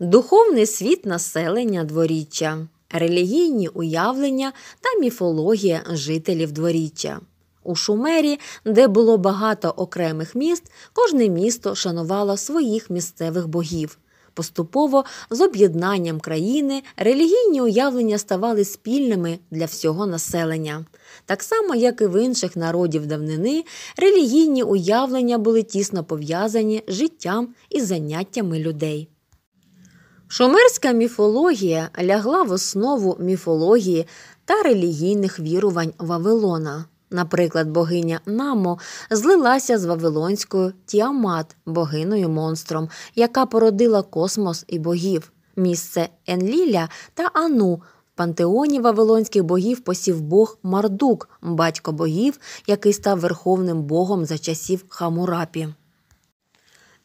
духовний світ населення дворіччя, релігійні уявлення та міфологія жителів дворіччя. У Шумері, де було багато окремих міст, кожне місто шанувало своїх місцевих богів. Поступово з об'єднанням країни релігійні уявлення ставали спільними для всього населення. Так само, як і в інших народів давнини, релігійні уявлення були тісно пов'язані з життям і заняттями людей. Шумерська міфологія лягла в основу міфології та релігійних вірувань Вавилона. Наприклад, богиня Намо злилася з вавилонською Тіамат, богиною монстром, яка породила космос і богів, місце Енліля та Ану. В Пантеоні вавилонських богів посів бог Мардук, батько богів, який став верховним богом за часів Хамурапі.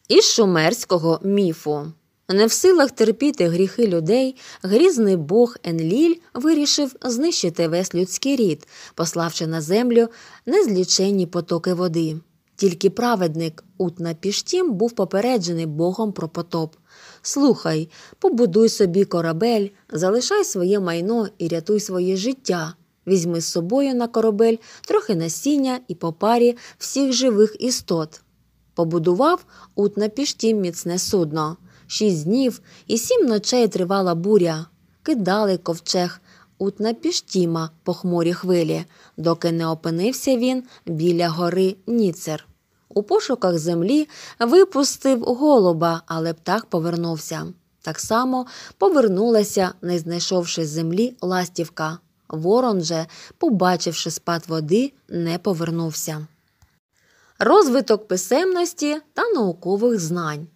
Із шумерського міфу не в силах терпіти гріхи людей, грізний бог Енліль вирішив знищити весь людський рід, пославши на землю незліченні потоки води. Тільки праведник Утна Піштім був попереджений Богом про потоп. Слухай, побудуй собі корабель, залишай своє майно і рятуй своє життя. Візьми з собою на корабель трохи насіння і по парі всіх живих істот. Побудував Утна Піштім міцне судно. Шість днів і сім ночей тривала буря. Кидали ковчег утна піштіма похмурі хвилі, доки не опинився він біля гори Ніцер. У пошуках землі випустив голуба, але птах повернувся. Так само повернулася, не знайшовши землі, ластівка. Ворон же, побачивши спад води, не повернувся. Розвиток писемності та наукових знань.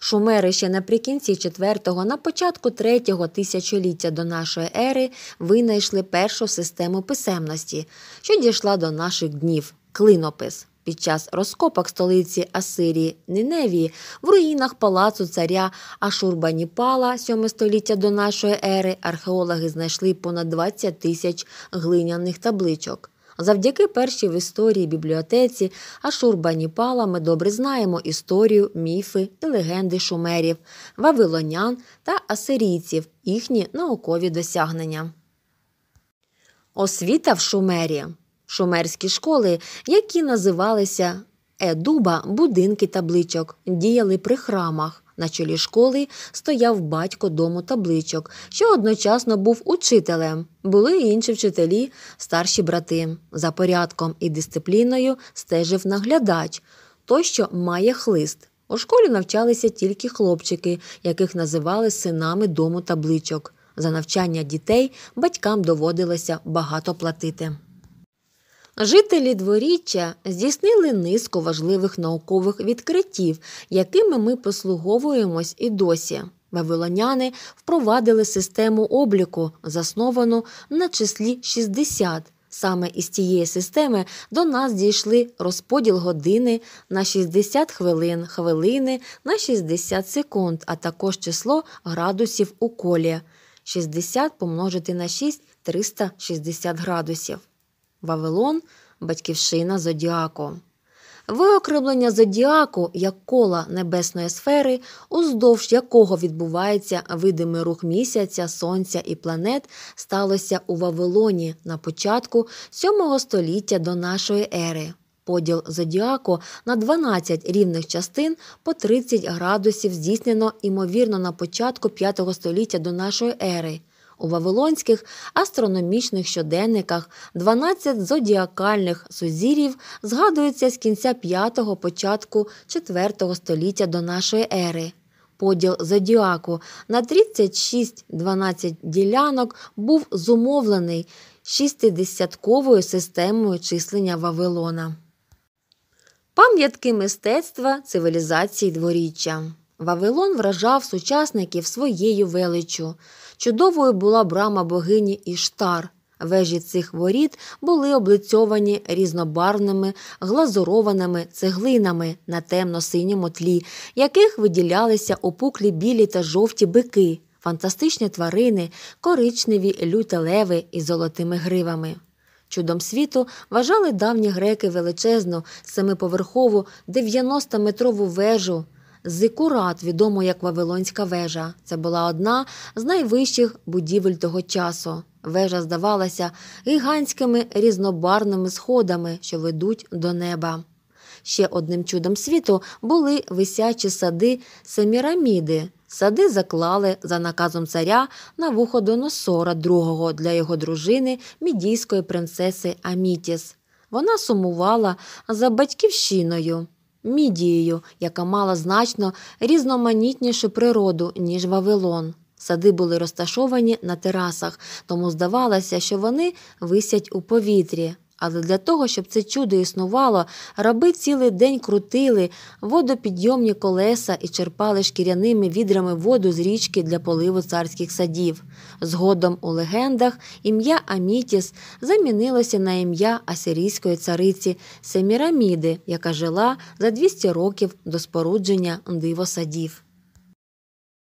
Шумери ще наприкінці 4-го, на початку 3-го тисячоліття до нашої ери винайшли першу систему писемності, що дійшла до наших днів клинопис. Під час розкопок столиці Асирії Ниневії в руїнах палацу царя Ашурбаніпала, 7 століття до нашої ери, археологи знайшли понад 20 тисяч глиняних табличок. Завдяки першій в історії бібліотеці Ашурбаніпала ми добре знаємо історію, міфи і легенди шумерів, вавилонян та асирійців, їхні наукові досягнення. Освіта в Шумері. Шумерські школи, які називалися Едуба, будинки табличок, діяли при храмах. На чолі школи стояв батько дому табличок, що одночасно був учителем. Були й інші вчителі, старші брати. За порядком і дисципліною стежив наглядач, той, що має хлист. У школі навчалися тільки хлопчики, яких називали синами дому табличок. За навчання дітей батькам доводилося багато платити. Жителі дворіччя здійснили низку важливих наукових відкриттів, якими ми послуговуємось і досі. Вавилоняни впровадили систему обліку, засновану на числі 60. Саме із цієї системи до нас дійшли розподіл години на 60 хвилин, хвилини на 60 секунд, а також число градусів у колі 60 помножити на 6 360 градусів. Вавилон батьківщина Зодіаку. Виокремлення зодіаку як кола небесної сфери, уздовж якого відбувається видимий рух місяця, сонця і планет, сталося у Вавилоні на початку 7 століття до нашої ери. Поділ зодіаку на 12 рівних частин по 30 градусів здійснено, імовірно, на початку 5 століття до нашої ери. У вавилонських астрономічних щоденниках 12 зодіакальних сузір'їв згадуються з кінця 5-го початку 4-го століття до нашої ери. Поділ зодіаку на 36-12 ділянок був зумовлений шістидесятковою системою числення Вавилона. Пам'ятки мистецтва цивілізації дворіччя. Вавилон вражав сучасників своєю величчю. Чудовою була брама богині Іштар. Вежі цих воріт були облицьовані різнобарвними глазурованими цеглинами на темно-синьому тлі, яких виділялися опуклі білі та жовті бики, фантастичні тварини, коричневі лютелеви із золотими гривами. Чудом світу вважали давні греки величезну, семиповерхову 90-метрову вежу Зикурат, відомо як Вавилонська вежа. Це була одна з найвищих будівель того часу. Вежа здавалася гігантськими різнобарними сходами, що ведуть до неба. Ще одним чудом світу були висячі сади Семіраміди. Сади заклали за наказом царя на вухо Доносора II для його дружини, мідійської принцеси Амітіс. Вона сумувала за батьківщиною мідією, яка мала значно різноманітнішу природу, ніж Вавилон. Сади були розташовані на терасах, тому здавалося, що вони висять у повітрі. Але для того, щоб це чудо існувало, раби цілий день крутили водопідйомні колеса і черпали шкіряними відрами воду з річки для поливу царських садів. Згодом у легендах ім'я Амітіс замінилося на ім'я асирійської цариці Семіраміди, яка жила за 200 років до спорудження дивосадів.